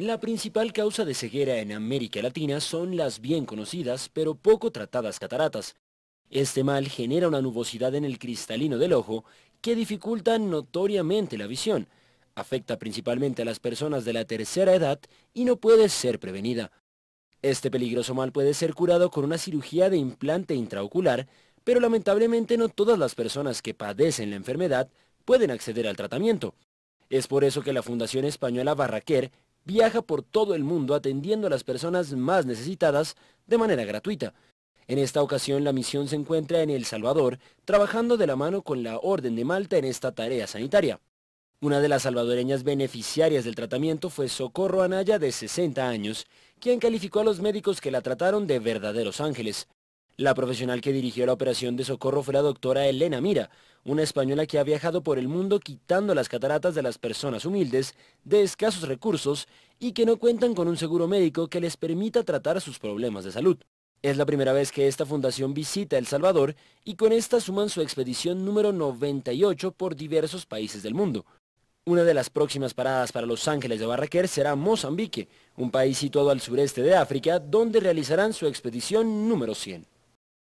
La principal causa de ceguera en América Latina son las bien conocidas pero poco tratadas cataratas. Este mal genera una nubosidad en el cristalino del ojo que dificulta notoriamente la visión, afecta principalmente a las personas de la tercera edad y no puede ser prevenida. Este peligroso mal puede ser curado con una cirugía de implante intraocular, pero lamentablemente no todas las personas que padecen la enfermedad pueden acceder al tratamiento. Es por eso que la Fundación Española Barraquer viaja por todo el mundo atendiendo a las personas más necesitadas de manera gratuita. En esta ocasión la misión se encuentra en El Salvador, trabajando de la mano con la Orden de Malta en esta tarea sanitaria. Una de las salvadoreñas beneficiarias del tratamiento fue Socorro Anaya, de 60 años, quien calificó a los médicos que la trataron de verdaderos ángeles. La profesional que dirigió la operación de socorro fue la doctora Elena Mira, una española que ha viajado por el mundo quitando las cataratas de las personas humildes, de escasos recursos y que no cuentan con un seguro médico que les permita tratar sus problemas de salud. Es la primera vez que esta fundación visita El Salvador y con esta suman su expedición número 98 por diversos países del mundo. Una de las próximas paradas para Los Ángeles de Barraquer será Mozambique, un país situado al sureste de África, donde realizarán su expedición número 100.